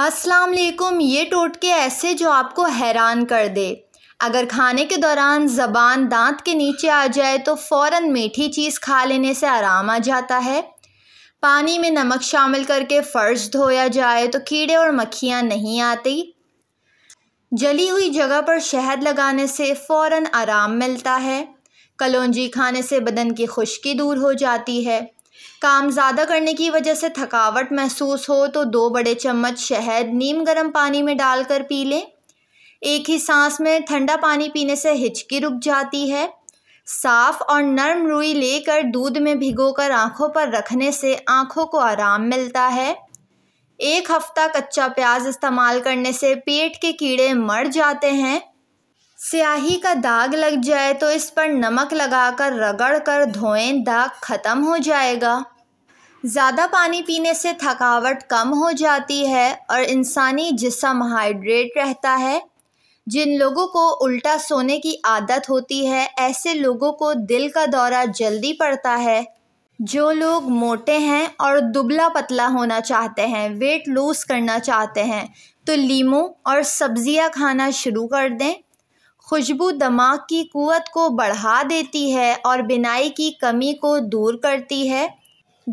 अस्सलाम वालेकुम ये टोटके ऐसे जो आपको हैरान कर दे अगर खाने के दौरान ज़बान दांत के नीचे आ जाए तो फ़ौर मीठी चीज़ खा लेने से आराम आ जाता है पानी में नमक शामिल करके फ़र्श धोया जाए तो कीड़े और मक्खियाँ नहीं आती जली हुई जगह पर शहद लगाने से फ़ौर आराम मिलता है कलौजी खाने से बदन की खुश्की दूर हो जाती है काम ज़्यादा करने की वजह से थकावट महसूस हो तो दो बड़े चम्मच शहद नीम गर्म पानी में डालकर पी लें एक ही सांस में ठंडा पानी पीने से हिचकी रुक जाती है साफ और नर्म रुई लेकर दूध में भिगोकर आंखों पर रखने से आंखों को आराम मिलता है एक हफ्ता कच्चा प्याज इस्तेमाल करने से पेट के कीड़े मर जाते हैं स्याही का दाग लग जाए तो इस पर नमक लगाकर रगड़कर धोएं दाग ख़त्म हो जाएगा ज़्यादा पानी पीने से थकावट कम हो जाती है और इंसानी जिसम हाइड्रेट रहता है जिन लोगों को उल्टा सोने की आदत होती है ऐसे लोगों को दिल का दौरा जल्दी पड़ता है जो लोग मोटे हैं और दुबला पतला होना चाहते हैं वेट लूज़ करना चाहते हैं तो लीमू और सब्ज़ियाँ खाना शुरू कर दें खुशबू दमाग की क़ुत को बढ़ा देती है और बिनाई की कमी को दूर करती है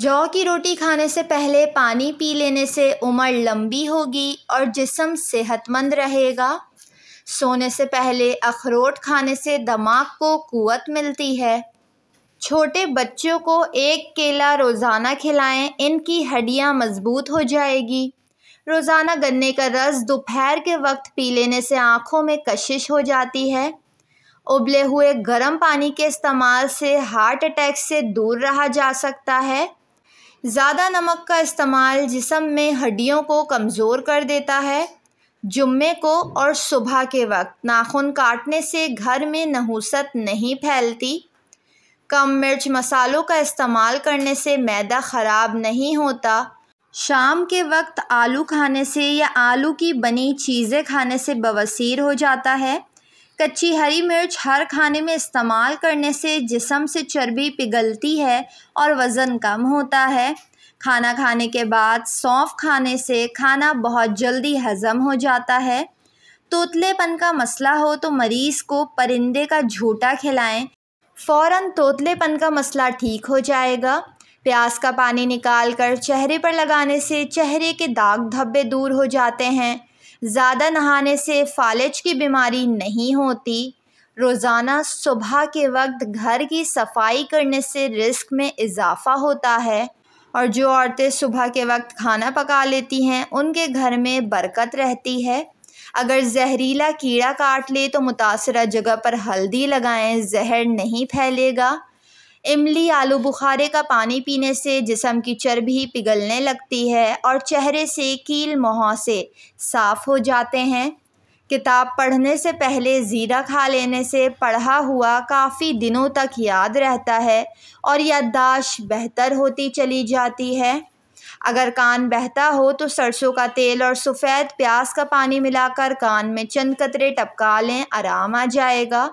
जौ की रोटी खाने से पहले पानी पी लेने से उम्र लंबी होगी और जिसम सेहतमंद रहेगा सोने से पहले अखरोट खाने से दमाग को क़ुत मिलती है छोटे बच्चों को एक केला रोज़ाना खिलाएं इनकी हड्डियां मज़बूत हो जाएगी रोज़ाना गन्ने का रस दोपहर के वक्त पी लेने से आँखों में कशिश हो जाती है उबले हुए गर्म पानी के इस्तेमाल से हार्ट अटैक से दूर रहा जा सकता है ज़्यादा नमक का इस्तेमाल जिसम में हड्डियों को कमज़ोर कर देता है जुम्मे को और सुबह के वक्त नाखून काटने से घर में नहूसत नहीं फैलती कम मिर्च मसालों का इस्तेमाल करने से मैदा ख़राब नहीं होता शाम के वक्त आलू खाने से या आलू की बनी चीज़ें खाने से बवसीर हो जाता है कच्ची हरी मिर्च हर खाने में इस्तेमाल करने से जिसम से चर्बी पिघलती है और वज़न कम होता है खाना खाने के बाद सौंफ खाने से खाना बहुत जल्दी हज़म हो जाता है तोतलेपन का मसला हो तो मरीज़ को परिंदे का झूठा खिलाएं फ़ौर तोतलेपन का मसला ठीक हो जाएगा प्यास का पानी निकाल कर चेहरे पर लगाने से चेहरे के दाग धब्बे दूर हो जाते हैं ज़्यादा नहाने से फालिज की बीमारी नहीं होती रोज़ाना सुबह के वक्त घर की सफाई करने से रिस्क में इजाफ़ा होता है और जो औरतें सुबह के वक्त खाना पका लेती हैं उनके घर में बरकत रहती है अगर जहरीला कीड़ा काट ले तो मुतासर जगह पर हल्दी लगाएं जहर नहीं फैलेगा इमली आलू बुखारे का पानी पीने से जिसम की चर्बी पिघलने लगती है और चेहरे से कील मुहासे से साफ़ हो जाते हैं किताब पढ़ने से पहले ज़ीरा खा लेने से पढ़ा हुआ काफ़ी दिनों तक याद रहता है और याददाश्त बेहतर होती चली जाती है अगर कान बहता हो तो सरसों का तेल और सफ़ेद प्याज का पानी मिलाकर कान में चंद कतरे टपका लें आराम आ जाएगा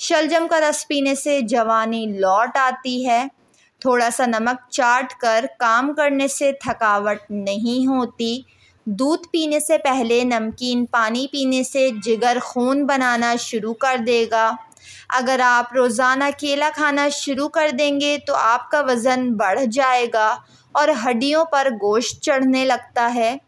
शलजम का रस पीने से जवानी लौट आती है थोड़ा सा नमक चाट कर काम करने से थकावट नहीं होती दूध पीने से पहले नमकीन पानी पीने से जिगर खून बनाना शुरू कर देगा अगर आप रोज़ाना केला खाना शुरू कर देंगे तो आपका वज़न बढ़ जाएगा और हड्डियों पर गोश्त चढ़ने लगता है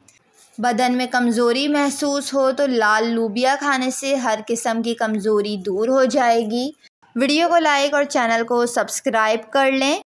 बदन में कमज़ोरी महसूस हो तो लाल लूबिया खाने से हर किस्म की कमज़ोरी दूर हो जाएगी वीडियो को लाइक और चैनल को सब्सक्राइब कर लें